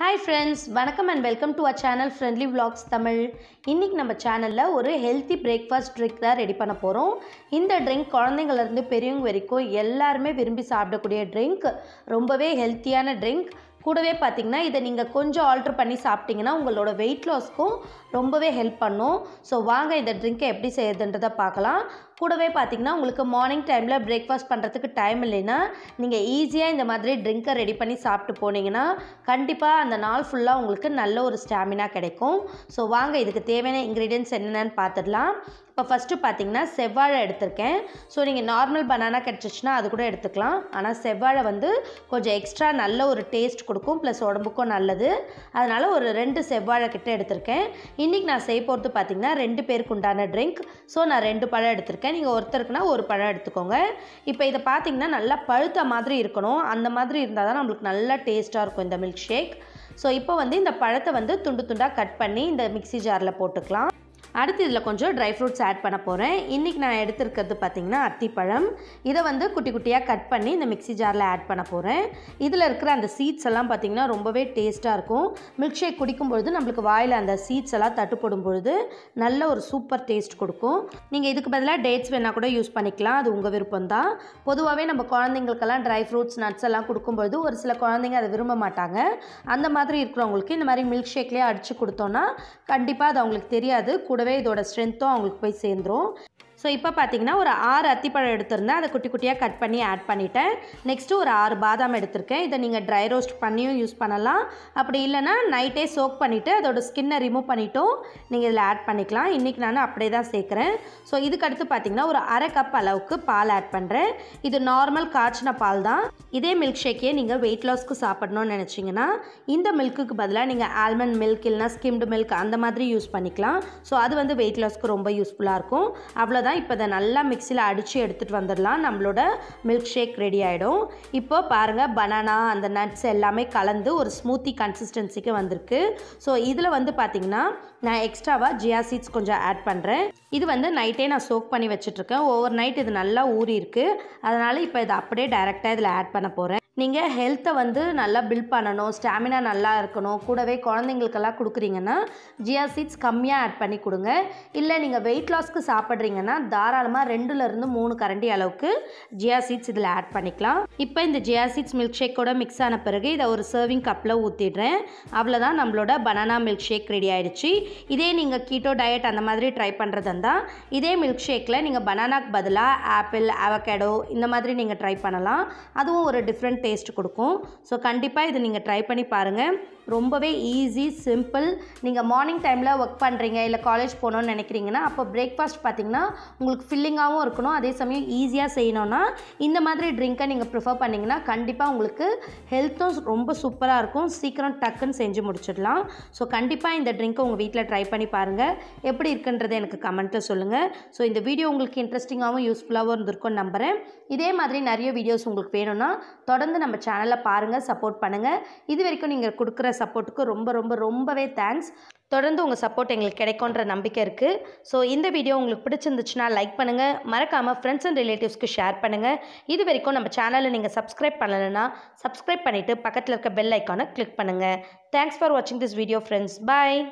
hi friends வணக்கம் and welcome to a channel friendly vlogs Tamil இன்றைக்கி நம்ம சேனலில் ஒரு ஹெல்த்தி பிரேக்ஃபாஸ்ட் ட்ரிங்க் தான் ரெடி பண்ண போகிறோம் இந்த ட்ரிங்க் குழந்தைங்கள்லேருந்து பெரியவங்க வரைக்கும் எல்லாருமே விரும்பி சாப்பிடக்கூடிய ட்ரிங்க் ரொம்பவே ஹெல்த்தியான ட்ரிங்க் கூடவே பார்த்திங்கன்னா இதை நீங்கள் கொஞ்சம் ஆல்ட்ரு பண்ணி சாப்பிட்டிங்கன்னா உங்களோட வெயிட் லாஸ்க்கும் ரொம்பவே ஹெல்ப் பண்ணும் ஸோ வாங்க இந்த ட்ரிங்க்கை எப்படி செய்யுதுன்றதை பார்க்கலாம் கூடவே பார்த்திங்கன்னா உங்களுக்கு மார்னிங் டைமில் பிரேக்ஃபாஸ்ட் பண்ணுறதுக்கு டைம் இல்லைன்னா நீங்கள் ஈஸியாக இந்த மாதிரி ட்ரிங்க்கை ரெடி பண்ணி சாப்பிட்டு போனீங்கன்னா கண்டிப்பாக அந்த நாள் ஃபுல்லாக உங்களுக்கு நல்ல ஒரு ஸ்டாமினா கிடைக்கும் ஸோ வாங்க இதுக்கு தேவையான இன்க்ரீடியன்ஸ் என்னென்னு பார்த்துடலாம் இப்போ ஃபஸ்ட்டு பார்த்தீங்கன்னா செவ்வாழை எடுத்திருக்கேன் ஸோ நீங்கள் நார்மல் பனானா கிடச்சிச்சின்னா அது கூட எடுத்துக்கலாம் ஆனால் செவ்வாழை வந்து கொஞ்சம் எக்ஸ்ட்ரா நல்ல ஒரு டேஸ்ட் கொடுக்கும் ப்ளஸ் உடம்புக்கும் நல்லது அதனால் ஒரு ரெண்டு செவ்வாழை கிட்ட எடுத்திருக்கேன் இன்றைக்கி நான் செய்ய போகிறது பார்த்திங்கன்னா ரெண்டு பேருக்கு உண்டான ட்ரிங்க் ஸோ நான் ரெண்டு பழம் எடுத்திருக்கேன் நீங்கள் ஒருத்தருக்குனா ஒரு பழம் எடுத்துக்கோங்க இப்போ இதை பார்த்திங்கன்னா நல்லா பழுத்த மாதிரி இருக்கணும் அந்த மாதிரி இருந்தால் தான் நம்மளுக்கு நல்லா டேஸ்ட்டாக இருக்கும் இந்த மில்க் ஷேக் ஸோ இப்போ வந்து இந்த பழத்தை வந்து துண்டு துண்டாக கட் பண்ணி இந்த மிக்சி ஜாரில் போட்டுக்கலாம் அடுத்து இதில் கொஞ்சம் ட்ரை ஃப்ரூட்ஸ் ஆட் பண்ண போகிறேன் இன்றைக்கி நான் எடுத்துருக்கிறது பார்த்திங்கன்னா அத்திப்பழம் இதை வந்து குட்டி குட்டியாக கட் பண்ணி இந்த மிக்சி ஜாரில் ஆட் பண்ண போகிறேன் இதில் இருக்கிற அந்த சீட்ஸ் எல்லாம் பார்த்திங்கன்னா ரொம்பவே டேஸ்ட்டாக இருக்கும் மில்க் ஷேக் குடிக்கும் பொழுது நம்மளுக்கு வாயில் அந்த சீட்ஸ் எல்லாம் தட்டுப்படும் பொழுது நல்ல ஒரு சூப்பர் டேஸ்ட் கொடுக்கும் நீங்கள் இதுக்கு பதிலாக டேட்ஸ் வேணால் கூட யூஸ் பண்ணிக்கலாம் அது உங்கள் விருப்பம் தான் பொதுவாகவே நம்ம குழந்தைங்களுக்கெல்லாம் ட்ரை ஃப்ரூட்ஸ் நட்ஸ் எல்லாம் கொடுக்கும்பொழுது ஒரு சில குழந்தைங்க அதை விரும்ப மாட்டாங்க அந்த மாதிரி இருக்கிறவங்களுக்கு இந்த மாதிரி மில்க் ஷேக்லேயே அடித்து கொடுத்தோன்னா கண்டிப்பாக அது அவங்களுக்கு தெரியாது கூட கூடவே இதோட ஸ்ட்ரென்த்தும் அவங்களுக்கு போய் சேர்ந்துடும் ஸோ இப்போ பார்த்தீங்கன்னா ஒரு ஆறு அத்திப்பழம் எடுத்திருந்தேன் அதை குட்டி குட்டியாக கட் பண்ணி ஆட் பண்ணிட்டேன் நெக்ஸ்ட்டு ஒரு ஆறு பாதாம் எடுத்திருக்கேன் இதை நீங்கள் ட்ரை ரோஸ்ட் பண்ணியும் யூஸ் பண்ணலாம் அப்படி இல்லைனா நைட்டே சோக் பண்ணிவிட்டு அதோடய ஸ்கின்னை ரிமூவ் பண்ணிவிட்டும் நீங்கள் இதில் ஆட் பண்ணிக்கலாம் இன்றைக்கி நான் அப்படியே தான் சேர்க்குறேன் ஸோ இதுக்கடுத்து பார்த்தீங்கன்னா ஒரு அரை கப் அளவுக்கு பால் ஆட் பண்ணுறேன் இது நார்மல் காய்ச்சின பால் தான் இதே மில்க் ஷேக்கையே நீங்கள் வெயிட் லாஸ்க்கு சாப்பிடணும்னு நினச்சிங்கன்னா இந்த மில்க்குக்கு பதிலாக நீங்கள் ஆல்மண்ட் மில்க் இல்லைனா ஸ்கிம்டு மில்க் அந்த மாதிரி யூஸ் பண்ணிக்கலாம் ஸோ அது வந்து வெயிட் லாஸ்க்கு ரொம்ப யூஸ்ஃபுல்லாக இருக்கும் அவ்வளோதான் தான் இப்போ இதை நல்லா மிக்சியில் அடித்து எடுத்துகிட்டு வந்துடலாம் நம்மளோட மில்க் ஷேக் ரெடி ஆகிடும் இப்போ பாருங்கள் பனானா அந்த நட்ஸ் எல்லாமே கலந்து ஒரு ஸ்மூத்தி கன்சிஸ்டன்சிக்கு வந்திருக்கு ஸோ இதில் வந்து பார்த்திங்கன்னா நான் எக்ஸ்ட்ராவாக ஜியா சீட்ஸ் கொஞ்சம் ஆட் பண்ணுறேன் இது வந்து நைட்டே நான் சோக் பண்ணி வச்சுட்ருக்கேன் ஓவர் நைட் இது நல்லா ஊறி இருக்குது அதனால் இப்போ இதை அப்படியே டைரெக்டாக இதில் ஆட் பண்ண போகிறேன் நீங்கள் ஹெல்த்தை வந்து நல்லா பில்ட் பண்ணணும் ஸ்டாமினா நல்லா இருக்கணும் கூடவே குழந்தைங்களுக்கெல்லாம் கொடுக்குறீங்கன்னா ஜியா சீட்ஸ் கம்மியாக ஆட் பண்ணி கொடுங்க இல்லை நீங்கள் வெயிட் லாஸ்க்கு சாப்பிட்றீங்கன்னா தாராளமாக ரெண்டுலேருந்து மூணு கரண்டி அளவுக்கு ஜியா சீட்ஸ் இதில் ஆட் பண்ணிக்கலாம் இப்போ இந்த ஜியா சீட்ஸ் மில்க் ஷேக்கோட மிக்ஸ் ஆன பிறகு இதை ஒரு சர்விங் கப்பில் ஊற்றிடுறேன் அவ்வளோதான் நம்மளோட பனானா மில்க் ஷேக் ரெடி ஆயிடுச்சு இதே நீங்கள் கீட்டோ டயட் அந்த மாதிரி ட்ரை பண்ணுறதா இருந்தால் இதே மில்க் ஷேக்கில் நீங்கள் பனானாக்கு பதிலாக ஆப்பிள் அவகேடோ இந்த மாதிரி நீங்கள் ட்ரை பண்ணலாம் அதுவும் ஒரு டிஃப்ரெண்ட் டேஸ்ட் கொடுக்கும் ஸோ கண்டிப்பாக இது நீங்கள் ட்ரை பண்ணி பாருங்கள் ரொம்பவே ஈஸி சிம்பிள் நீங்கள் மார்னிங் டைமில் ஒர்க் பண்ணுறீங்க இல்லை காலேஜ் போகணுன்னு நினைக்கிறீங்கன்னா அப்போ பிரேக்ஃபாஸ்ட் பார்த்திங்கன்னா உங்களுக்கு ஃபில்லிங்காகவும் இருக்கணும் அதே சமயம் ஈஸியாக செய்யணும்னா இந்த மாதிரி ட்ரிங்க்கை நீங்கள் ப்ரிஃபர் பண்ணிங்கன்னா கண்டிப்பாக உங்களுக்கு ஹெல்த்தும் ரொம்ப சூப்பராக இருக்கும் சீக்கிரம் டக்குன்னு செஞ்சு முடிச்சிடலாம் ஸோ கண்டிப்பாக இந்த ட்ரிங்க்கை உங்கள் வீட்டில் ட்ரை பண்ணி பாருங்கள் எப்படி இருக்குன்றதை எனக்கு கமெண்ட்டில் சொல்லுங்கள் ஸோ இந்த வீடியோ உங்களுக்கு இன்ட்ரெஸ்டிங்காகவும் யூஸ்ஃபுல்லாகவும் இருந்திருக்கும்னு நம்புகிறேன் இதே மாதிரி நிறைய வீடியோஸ் உங்களுக்கு வேணும்னா தொடர்ந்து நம்ம சேனலை பாருங்கள் சப்போர்ட் பண்ணுங்கள் இது வரைக்கும் நீங்கள் கொடுக்குற சப்போர்ட்டுக்கு ரொம்ப ரொம்ப ரொம்பவே தேங்க்ஸ் தொடர்ந்து உங்கள் சப்போர்ட் எங்களுக்கு கிடைக்கும்ன்ற நம்பிக்கை இருக்குது ஸோ இந்த வீடியோ உங்களுக்கு பிடிச்சிருந்துச்சுன்னா லைக் பண்ணுங்கள் மறக்காமல் ஃப்ரெண்ட்ஸ் அண்ட் ரிலேட்டிவ்ஸ்க்கு ஷேர் பண்ணுங்கள் இது வரைக்கும் நம்ம சேனலை நீங்கள் சப்ஸ்கிரைப் பண்ணலைன்னா சப்ஸ்கிரைப் பண்ணிவிட்டு பக்கத்தில் இருக்க பெல் ஐக்கானை கிளிக் பண்ணுங்கள் தேங்க்ஸ் ஃபார் வாட்சிங் திஸ் வீடியோ ஃப்ரெண்ட்ஸ் பாய்